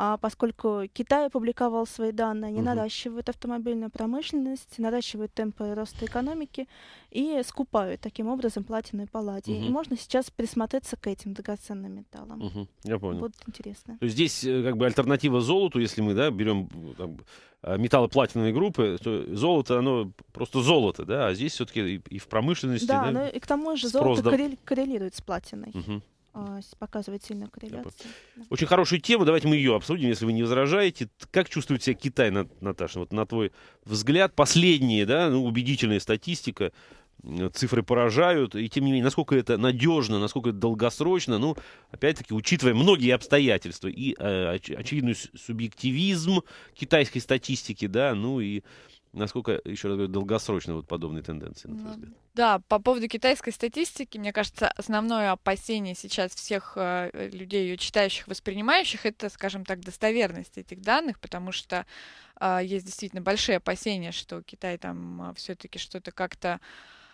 А поскольку Китай опубликовал свои данные, они угу. наращивают автомобильную промышленность, наращивают темпы роста экономики и скупают таким образом платину и палладий. Угу. И можно сейчас присмотреться к этим драгоценным металлам. Угу. Я понял. Вот интересно. То есть здесь э, как бы альтернатива золоту, если мы да, берем э, там, а, металлы платиновой группы, то золото, оно просто золото, да, а здесь все-таки и, и в промышленности. Да, да ну и к тому же золото коррел, коррелирует с платиной. Угу. А, показывает сильную корреляцию. Очень хорошую тему, давайте мы ее обсудим, если вы не возражаете. Как чувствует себя Китай, Наташа? Вот на твой взгляд, последние, да, ну, убедительная статистика, цифры поражают, и тем не менее, насколько это надежно, насколько это долгосрочно, ну, опять-таки, учитывая многие обстоятельства и э, очевидный субъективизм китайской статистики, да, ну и Насколько, еще раз говорю, долгосрочно вот подобные тенденции, на твой ну взгляд? Да, по поводу китайской статистики, мне кажется, основное опасение сейчас всех э, людей, ее читающих, воспринимающих, это, скажем так, достоверность этих данных, потому что э, есть действительно большие опасения, что Китай там э, а, все-таки что-то как-то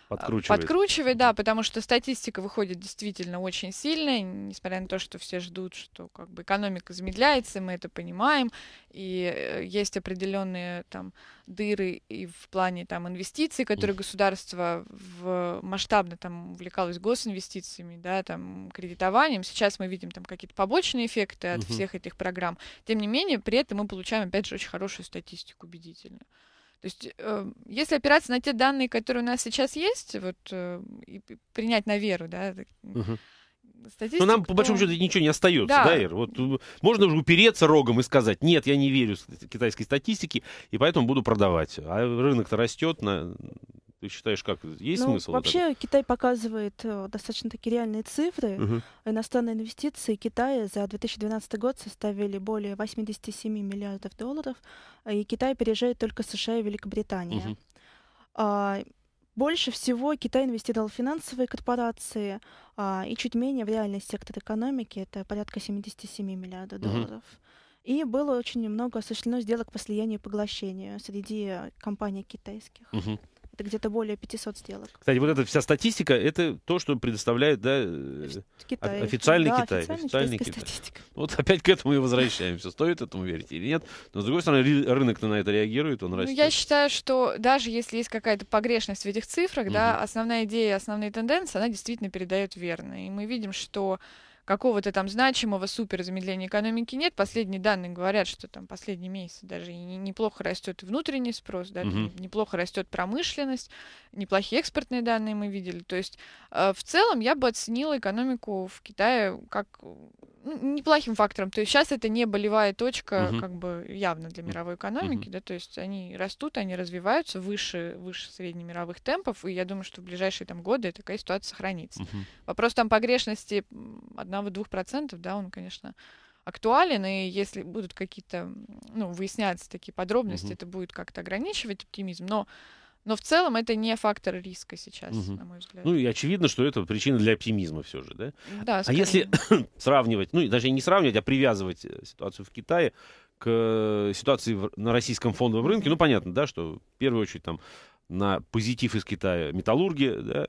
подкручивает. Подкручивает, да, потому что статистика выходит действительно очень сильная, несмотря на то, что все ждут, что как бы экономика замедляется, мы это понимаем, и э, есть определенные там дыры и в плане там инвестиций, которые государство в масштабно там увлекалось госинвестициями, да, там кредитованием. Сейчас мы видим там какие-то побочные эффекты от mm-hmm. всех этих программ. Тем не менее, при этом мы получаем опять же очень хорошую статистику убедительную. То есть, э, если опираться на те данные, которые у нас сейчас есть, вот э, и принять на веру, да, угу. Но ну, нам, по большому счету, ничего не остается, да, да Ир? Вот, э, можно уже упереться рогом и сказать, нет, я не верю китайской статистике, и поэтому буду продавать. А рынок-то растет, на... Ты считаешь, как есть ну, смысл? Вообще этого? Китай показывает э, достаточно такие реальные цифры. Угу. Иностранные инвестиции Китая за 2012 год составили более 87 миллиардов долларов, и Китай опережает только США и Великобритания. Угу. А, больше всего Китай инвестировал в финансовые корпорации а, и чуть менее в реальный сектор экономики, это порядка 77 миллиардов угу. долларов. И было очень много осуществлено сделок по слиянию и поглощению среди компаний китайских. Угу. Это где-то более 500 сделок. Кстати, вот эта вся статистика, это то, что предоставляет да, э, Китай. официальный да, Китай. Официальный, Китай. Статистика. Ну вот опять к этому и возвращаемся. Стоит этому верить или нет? Но, с другой стороны, рынок на это реагирует, он растет. Ну, я считаю, что даже если есть какая-то погрешность в этих цифрах, угу. да, основная идея, основные тенденции, она действительно передает верно. И мы видим, что какого-то там значимого супер замедления экономики нет. Последние данные говорят, что там последний месяц даже неплохо растет внутренний спрос, да, угу. неплохо растет промышленность, неплохие экспортные данные мы видели. То есть э, в целом я бы оценила экономику в Китае как неплохим фактором. То есть сейчас это не болевая точка, угу. как бы явно для мировой экономики, угу. да, то есть они растут, они развиваются выше, выше среднемировых темпов, и я думаю, что в ближайшие там годы такая ситуация сохранится. Угу. Вопрос там погрешности 1-2%, да, он, конечно, актуален, и если будут какие-то, ну, выясняться такие подробности, угу. это будет как-то ограничивать оптимизм, но но в целом это не фактор риска сейчас, угу. на мой взгляд. Ну и очевидно, что это причина для оптимизма все же, да? Да. А скорее. А если сравнивать, ну и даже не сравнивать, а привязывать э, ситуацию в Китае к э, ситуации на российском фондовом рынке, ну понятно, да, что в первую очередь там на позитив из Китая металлурги, да,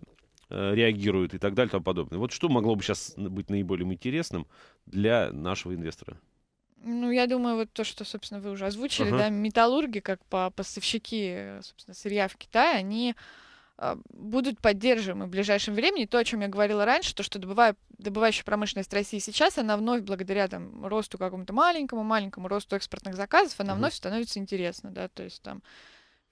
э, реагируют и так далее и тому подобное. Вот что могло бы сейчас быть наиболее интересным для нашего инвестора? Ну, я думаю, вот то, что, собственно, вы уже озвучили, uh-huh. да, металлурги, как по поставщики, собственно, сырья в Китае, они а, будут поддерживаемы в ближайшем времени. то, о чем я говорила раньше, то, что добывая, добывающая промышленность России сейчас, она вновь, благодаря там, росту какому-то маленькому, маленькому росту экспортных заказов, она uh вновь становится интересна, да, то есть там,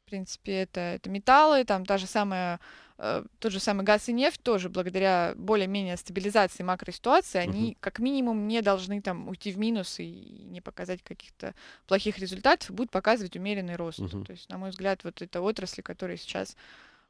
в принципе, это, это металлы, там та же самая Э, тот же самый газ и нефть тоже благодаря более-менее стабилизации макроситуации, они угу. как минимум не должны там уйти в минус и не показать каких-то плохих результатов, будут показывать умеренный рост. Угу. То есть, на мой взгляд, вот это отрасли, которые сейчас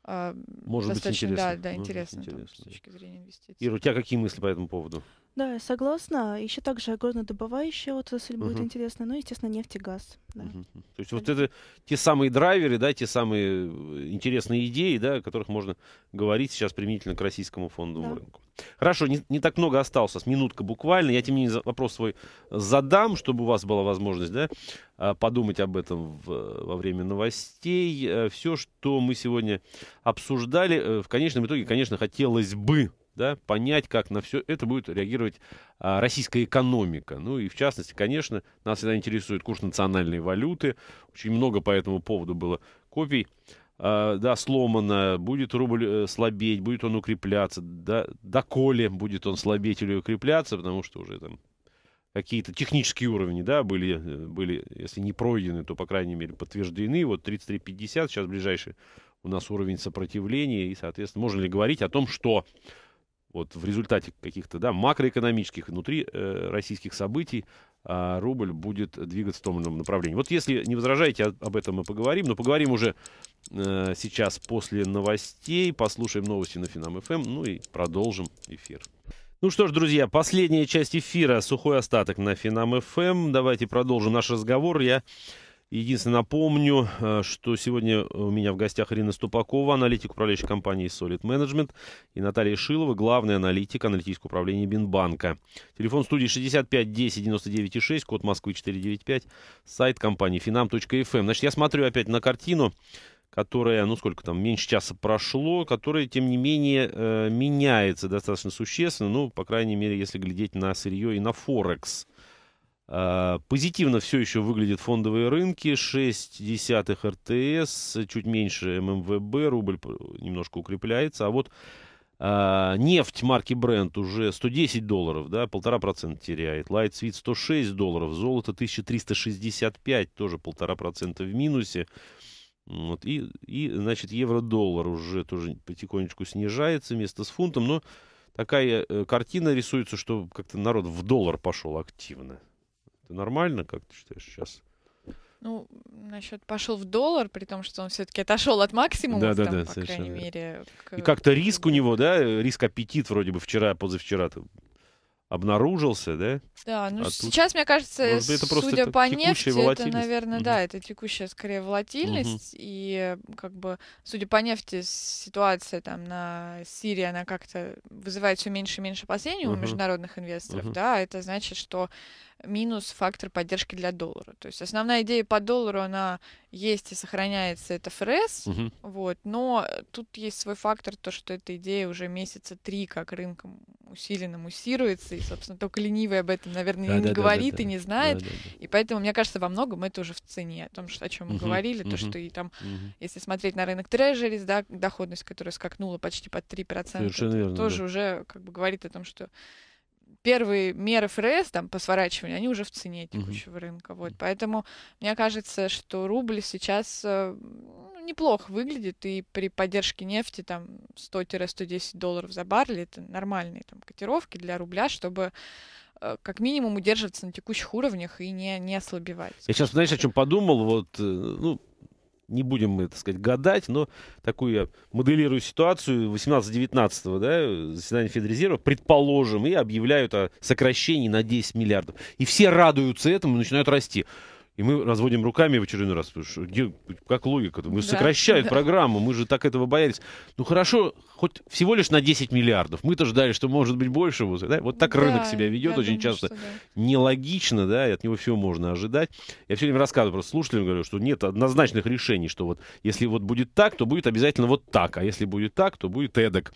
а, может достаточно, быть интересно. Да, да, интересно, интересно. Там, с точки зрения инвестиций. Ира, у тебя какие мысли по этому поводу? Да, я согласна. Еще также горнодобывающая отрасль угу. будет интересна. Ну, естественно, нефть и газ. Да. Угу. То есть Конечно. вот это те самые драйверы, да, те самые э, интересные идеи, да, о которых можно говорить сейчас применительно к российскому фондовому да. рынку. Хорошо, не, не так много осталось, минутка буквально. Я, тем не менее, вопрос свой задам, чтобы у вас была возможность да, а, подумать об этом в, э, во время новостей. Э, Все, что мы сегодня обсуждали, в конечном итоге, конечно, хотелось бы да, понять, как на все это будет реагировать а, российская экономика. Ну и в частности, конечно, нас всегда интересует курс национальной валюты. Очень много по этому поводу было копий. А, да, сломано, будет рубль э, слабеть, будет он укрепляться, да, доколе будет он слабеть или укрепляться, потому что уже там какие-то технические уровни, да, были, э, были, если не пройдены, то, по крайней мере, подтверждены. Вот 33.50, сейчас ближайший у нас уровень сопротивления, и, соответственно, можно ли говорить о том, что вот в результате каких-то да, макроэкономических внутри э, российских событий э, рубль будет двигаться в том или ином направлении. Вот если не возражаете, а, об этом мы поговорим, но поговорим уже э, сейчас после новостей, послушаем новости на Финам-ФМ, эм, ну и продолжим эфир. Ну что ж, друзья, последняя часть эфира «Сухой остаток» на Финам-ФМ. Эм. Давайте продолжим наш разговор. Я Единственное, напомню, э, что сегодня у меня в гостях Ирина Ступакова, аналитик управляющей компании Solid Management, и Наталья Шилова, главный аналитик аналитического управления Бинбанка. Телефон студии 65 10 99 6, код Москвы 495, сайт компании finam.fm. Эм. Значит, я смотрю опять на картину, которая, ну сколько там, меньше часа прошло, которая, тем не менее, э, меняется достаточно существенно, ну, по крайней мере, если глядеть на сырье и на Форекс. А, позитивно все еще выглядят фондовые рынки. 6 десятых РТС, чуть меньше ММВБ, рубль немножко укрепляется. А вот а, нефть марки Brent уже 110 долларов, да, полтора процента теряет. Light Sweet 106 долларов, золото 1365, тоже полтора процента в минусе. Вот, и, и, значит, евро-доллар уже тоже потихонечку снижается вместо с фунтом, но такая э, картина рисуется, что как-то народ в доллар пошел активно нормально, как ты считаешь, сейчас? Ну, насчет пошел в доллар, при том, что он все-таки отошел от максимума, да, да, да, по совершенно. крайней мере. К... И как-то риск у него, да, риск аппетит вроде бы вчера, позавчера обнаружился, да? Да, ну а сейчас, тут, мне кажется, может, это судя по нефти, это, наверное, угу. да, это текущая скорее волатильность, угу. и как бы, судя по нефти, ситуация там на Сирии, она как-то вызывает все меньше и меньше опасений угу. у международных инвесторов, угу. да, это значит, что минус фактор поддержки для доллара. То есть основная идея по доллару, она есть и сохраняется, это ФРС, угу. вот, но э, тут есть свой фактор, то, что эта идея уже месяца три как рынком усиленно муссируется, и, собственно, только ленивый об этом, наверное, да, не да, говорит да, да, и не знает, да, да, да. и поэтому, мне кажется, во многом это уже в цене, о том, что, о чем мы угу, говорили, угу, то, что и там, угу. если смотреть на рынок трежерис, да, доходность, которая скакнула почти под 3%, Совершенно верно, тоже да. уже как бы говорит о том, что первые меры ФРС там по сворачиванию, они уже в цене текущего mm-hmm. рынка. Вот. Поэтому мне кажется, что рубль сейчас э, ну, неплохо выглядит, и при поддержке нефти там 100-110 долларов за баррель, это нормальные там котировки для рубля, чтобы э, как минимум удерживаться на текущих уровнях и не, не ослабевать. Я сейчас, знаешь, о чем подумал? Вот, э, ну, не будем мы, так сказать, гадать, но такую я моделирую ситуацию 18-19 да, заседание Федрезерва, предположим, и объявляют о сокращении на 10 миллиардов. И все радуются этому и начинают расти. И мы разводим руками в очередной раз, что где, как логика? -то? Мы да, сокращают да. программу, мы же так этого боялись. Ну хорошо, хоть всего лишь на 10 миллиардов. Мы-то ждали, что может быть больше. Вот, да? вот так да, рынок себя ведет очень думаю, часто. да. Нелогично, да, и от него всего можно ожидать. Я все время рассказываю просто слушателям, говорю, что нет однозначных решений, что вот если вот будет так, то будет обязательно вот так, а если будет так, то будет эдак.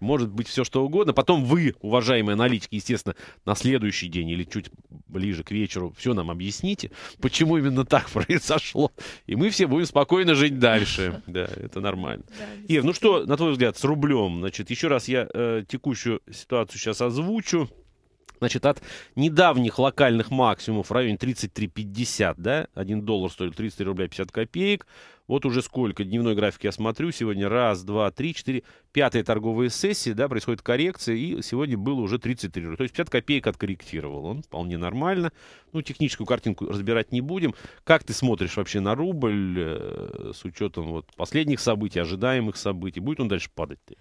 Может быть все что угодно. Потом вы, уважаемые аналитики, естественно, на следующий день или чуть ближе к вечеру все нам объясните, почему именно так произошло. И мы все будем спокойно жить дальше. Да, это нормально. Ир, ну что, на твой взгляд, с рублем? Значит, еще раз я э, текущую ситуацию сейчас озвучу значит, от недавних локальных максимумов в районе 33,50, да, 1 доллар стоит 33 рубля 50 копеек, вот уже сколько, дневной график я смотрю, сегодня раз, два, три, четыре, пятая торговая сессия, да, происходит коррекция, и сегодня было уже 33 рубля. То есть 50 копеек откорректировал он, вполне нормально. Ну, техническую картинку разбирать не будем. Как ты смотришь вообще на рубль э, с учетом вот последних событий, ожидаемых событий? Будет он дальше падать-то?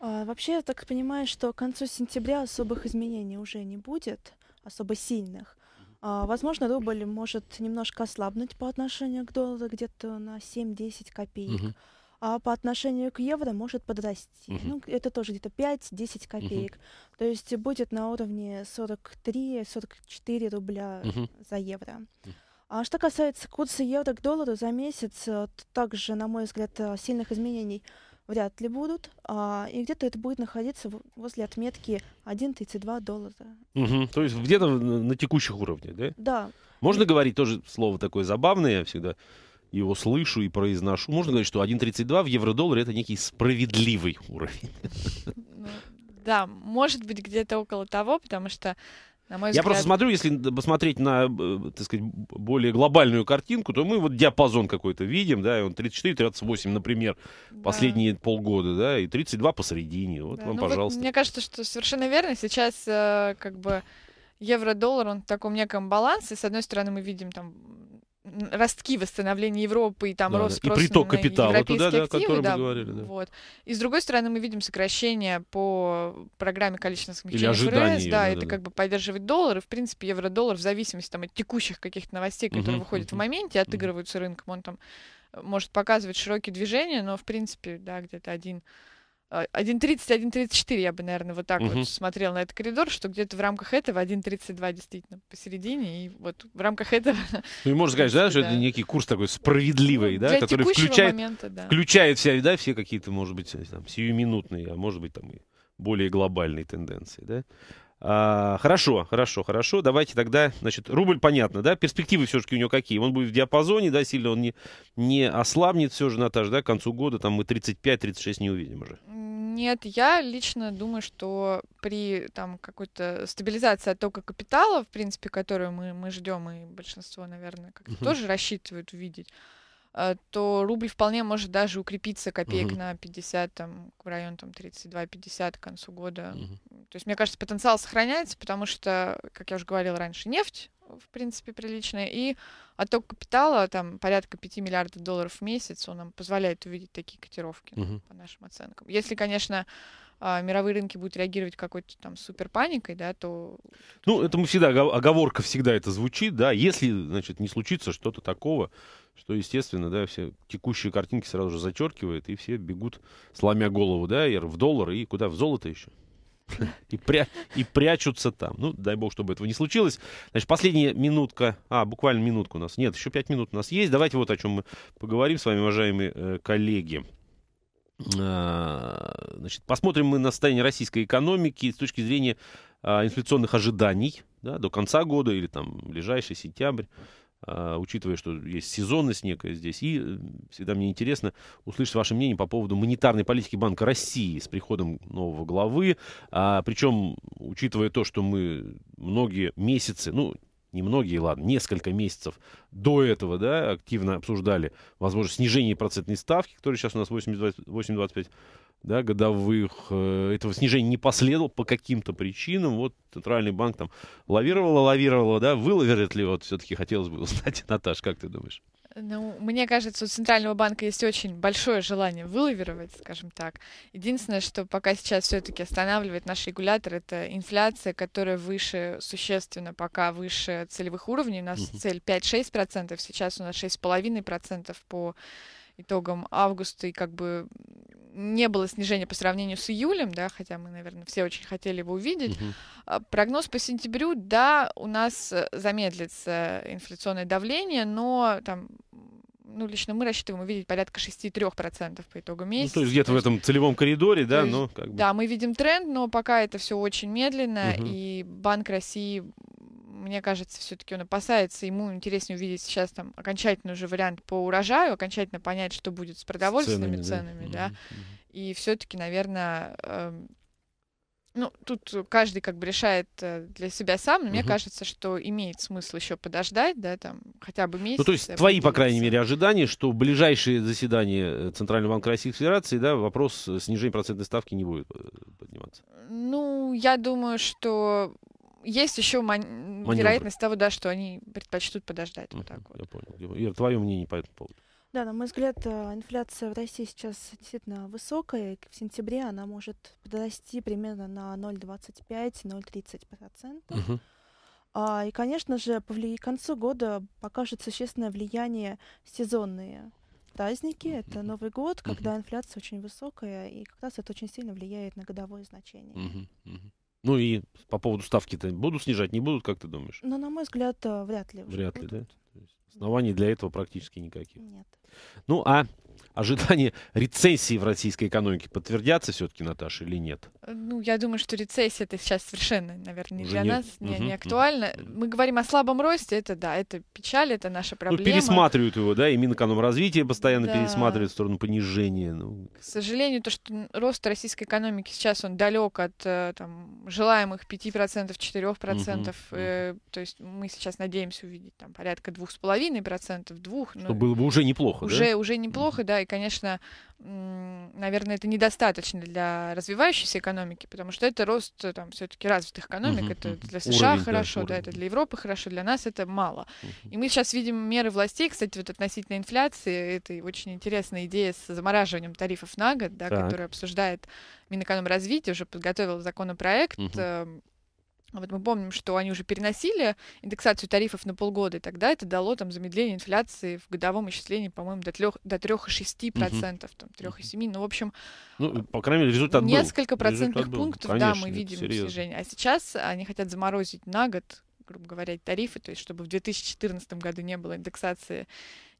А, вообще, я так понимаю, что к концу сентября особых изменений уже не будет, особо сильных. А, возможно, рубль может немножко ослабнуть по отношению к доллару где-то на 7-10 копеек. Угу. А по отношению к евро может подрасти. Угу. Ну, это тоже где-то 5-10 копеек. Угу. То есть будет на уровне 43-44 рубля угу. за евро. А что касается курса евро к доллару за месяц, также, на мой взгляд, э, сильных изменений вряд ли будут, а, и где-то это будет находиться возле отметки 1,32 доллара. Угу. То есть где-то на текущих уровнях, да? Да. Можно и... говорить тоже слово такое забавное, я всегда его слышу и произношу. Можно говорить, что 1,32 в евро долларе это некий справедливый уровень. Ну, да, может быть, где-то около того, потому что на мой взгляд... Я просто смотрю, если посмотреть на, так сказать, более глобальную картинку, то мы вот диапазон какой-то видим, да, и он 34-38, например, да. последние полгода, да, и 32 посередине. Вот да. вам, ну, пожалуйста. Вот, мне кажется, что совершенно верно. Сейчас э, как бы евро-доллар, он в таком неком балансе. С одной стороны, мы видим там ростки восстановления Европы и там да, рост да. И приток капитала туда, да, о котором да, мы говорили. Да. Вот. И с другой стороны, мы видим сокращение по программе количественных смягчений ФРС. Ее, да, да, это да. как бы поддерживает доллар. И, в принципе, евро-доллар в зависимости там, от текущих каких-то новостей, которые угу, выходят угу. в моменте, отыгрываются угу. рынком. Он там э, может показывать широкие движения, но, в принципе, да, где-то один 1.30, а, 1.34 я бы, наверное, вот так угу. вот смотрел на этот коридор, что где-то в рамках этого 1.32 действительно посередине, и вот в рамках этого... Ну и можно сказать, да, что это некий курс такой справедливый, ну, да, который включает, момента, да. включает вся, да, все какие-то, может быть, там, сиюминутные, а может быть, там и более глобальные тенденции, да? А, хорошо, хорошо, хорошо. Давайте тогда, значит, рубль понятно, да? Перспективы все-таки у него какие? Он будет в диапазоне, да, сильно он не, не ослабнет все же, Наташа, да, к концу года там мы 35-36 не увидим уже. Нет, я лично думаю, что при там какой-то стабилизации оттока капитала, в принципе, которую мы, мы ждем, и большинство, наверное, как-то угу. тоже рассчитывают увидеть, Э, то рубль вполне может даже укрепиться копеек угу. на 50, там, в район там, 32-50 к концу года. Угу. То есть, мне кажется, потенциал сохраняется, потому что, как я уже говорила раньше, нефть в принципе, приличная. И отток капитала, там, порядка 5 миллиардов долларов в месяц, он нам позволяет увидеть такие котировки, Uh-huh. по нашим оценкам. Если, конечно, а, мировые рынки будут реагировать какой-то там супер паникой, да, то... Ну, это мы всегда, оговорка всегда это звучит, да, если, значит, не случится что-то такого, что, естественно, да, все текущие картинки сразу же зачеркивает, и все бегут, сломя голову, да, в доллар и куда, в золото еще. и, пря... и прячутся там. Ну, дай бог, чтобы этого не случилось. Значит, последняя минутка, а, буквально минутку у нас. Нет, еще пять минут у нас есть. Давайте вот о чем мы поговорим с вами, уважаемые э, коллеги. А, значит, посмотрим мы на состояние российской экономики с точки зрения а, инфляционных ожиданий да, до конца года или там ближайший сентябрь. А, учитывая, что есть сезонность некая здесь. И э, всегда мне интересно услышать ваше мнение по поводу монетарной политики Банка России с приходом нового главы. А, причем, учитывая то, что мы многие месяцы, ну, не многие, ладно, несколько месяцев до этого, да, активно обсуждали возможность снижения процентной ставки, которая сейчас у нас 8,25%, да, годовых, э, этого снижения не последовало по каким-то причинам. Вот Центральный банк там лавировало лавировало да, выловит ли вот все-таки хотелось бы узнать, Наташ, как ты думаешь? Ну, мне кажется, у Центрального банка есть очень большое желание выловеровать, скажем так. Единственное, что пока сейчас все-таки останавливает наш регулятор, это инфляция, которая выше, существенно пока выше целевых уровней. У нас uh-huh. цель 5-6%, сейчас у нас 6,5% по итогам августа, и как бы не было снижения по сравнению с июлем, да, хотя мы, наверное, все очень хотели его увидеть. Uh-huh. Прогноз по сентябрю, да, у нас э, замедлится инфляционное давление, но там ну, лично мы рассчитываем увидеть порядка 6-3% по итогу месяца. Ну, то есть где-то то есть... в этом целевом коридоре, да, есть, но как бы... Да, мы видим тренд, но пока это все очень медленно, угу. и Банк России мне кажется, все-таки он опасается, ему интереснее увидеть сейчас там окончательный уже вариант по урожаю, окончательно понять, что будет с продовольственными с ценами, ценами, да. да. Mm-hmm. И все-таки, наверное, э, эм, ну, тут каждый как бы решает э, для себя сам, но мне угу. кажется, что имеет смысл еще подождать, да, там, хотя бы месяц. Ну, то есть твои, по крайней мере, ожидания, что в ближайшие заседания Центрального банка Российской Федерации, да, вопрос снижения процентной ставки не будет э, подниматься? Ну, я думаю, что есть еще ман... вероятность того, да, что они предпочтут подождать. uh вот так вот. Я понял. Ира, твое мнение по этому поводу? Да, на мой взгляд, э, инфляция в России сейчас действительно высокая. В сентябре она может подрасти примерно на 0,25-0,30%. Угу. А, и, конечно же, повли... к концу года покажет существенное влияние сезонные праздники. Это Новый год, когда инфляция очень высокая, и как раз это очень сильно влияет на годовое значение. Угу, угу. Ну и по поводу ставки-то будут снижать, не будут, как ты думаешь? Ну, на мой взгляд, э, вряд ли. Вряд ли, будут. да? Оснований для этого практически никаких. Нет. Ну, а ожидания рецессии в российской экономике подтвердятся все-таки, Наташа, или нет? Э, ну, я думаю, что рецессия это сейчас совершенно, наверное, не Уже для нет. нас не, угу, не актуально. Угу. Мы говорим о слабом росте, это да, это печаль, это наша ну, проблема. Ну, пересматривают его, да, и Минэкономразвитие постоянно да. пересматривает в сторону понижения. Ну. К сожалению, то, что рост российской экономики сейчас, он далек от э, там, желаемых 5%, 4%, угу, э, угу. то есть мы сейчас надеемся увидеть там порядка 2,5%, 2%. Что ну, было бы уже неплохо, уже, да? Уже неплохо, да, и, конечно, наверное, это недостаточно для развивающейся экономики, потому что это рост э, там все-таки развитых экономик, угу, это для США уровень, хорошо, да, да, это для Европы хорошо, для нас это мало. Угу. И мы сейчас видим меры властей, кстати, вот относительно инфляции, это очень интересная идея с замораживанием тарифов на год, да, так. которую обсуждает Минэкономразвитие, уже подготовил законопроект. Угу а вот мы помним, что они уже переносили индексацию тарифов на полгода, и тогда это дало там замедление инфляции в годовом исчислении, по-моему, до 3,6%, до 3,6%, угу. там 3,7%. Ну, в общем, ну, по крайней мере, результат несколько был. процентных результат пунктов, был. Конечно, да, мы видим снижение. А сейчас они хотят заморозить на год грубо говоря, тарифы, то есть чтобы в 2014 году не было индексации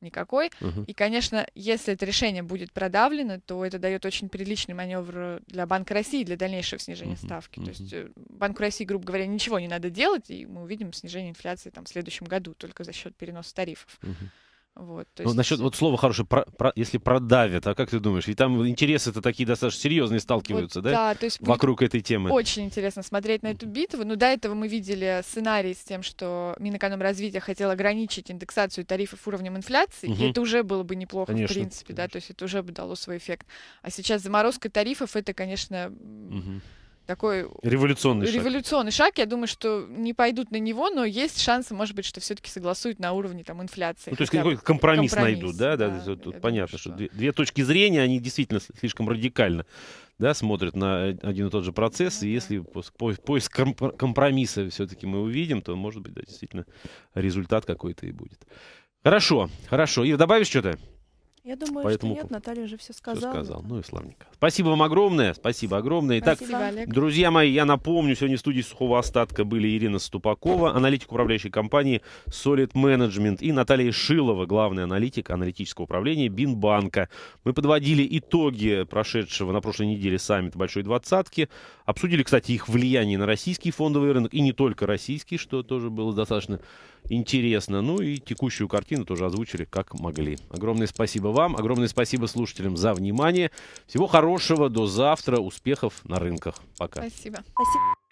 никакой. Угу. И, конечно, если это решение будет продавлено, то это дает очень приличный маневр для Банка России для дальнейшего снижения угу. ставки. Угу. То есть э, Банку России, грубо говоря, ничего не надо делать, и мы увидим снижение инфляции там, в следующем году только за счет переноса тарифов. Угу. Вот, ну, есть... насчет вот слова хорошее, про, про, если продавят, а как ты думаешь? И там интересы-то такие достаточно серьезные сталкиваются, вот, да? Да, то есть вокруг этой темы. Очень интересно смотреть на эту битву. Ну, до этого мы видели сценарий с тем, что Минэкономразвитие хотел ограничить индексацию тарифов уровнем инфляции, угу. и это уже было бы неплохо, конечно, в принципе, конечно. да, то есть это уже бы дало свой эффект. А сейчас заморозка тарифов это, конечно, угу такой революционный, революционный шаг. Я думаю, что не пойдут на него, но есть шансы, может быть, что все-таки согласуют на уровне там инфляции. Ну, то есть какой-то компромисс, компромисс найдут, да, да, да тут думаю, понятно, что, что две, две точки зрения, они действительно слишком радикально, да, смотрят на один и тот же процесс, ну и если поиск компромисса все-таки мы увидим, то, может быть, да, действительно результат какой-то и будет. Хорошо, хорошо. И добавишь что-то? Я думаю, Поэтому... что нет, Наталья уже все сказала. Все сказал. Ну и славненько. Спасибо вам огромное, спасибо огромное. Итак, спасибо, Олег. друзья мои, я напомню, сегодня в студии Сухого Остатка были Ирина Ступакова, аналитик управляющей компании Solid Management и Наталья Шилова, главный аналитик аналитического управления Бинбанка. Мы подводили итоги прошедшего на прошлой неделе саммита Большой Двадцатки, обсудили, кстати, их влияние на российский фондовый рынок и не только российский, что тоже было достаточно интересно. Ну и текущую картину тоже озвучили как могли. Огромное спасибо вам, огромное спасибо слушателям за внимание. Всего хорошего, до завтра, успехов на рынках. Пока. Спасибо. спасибо.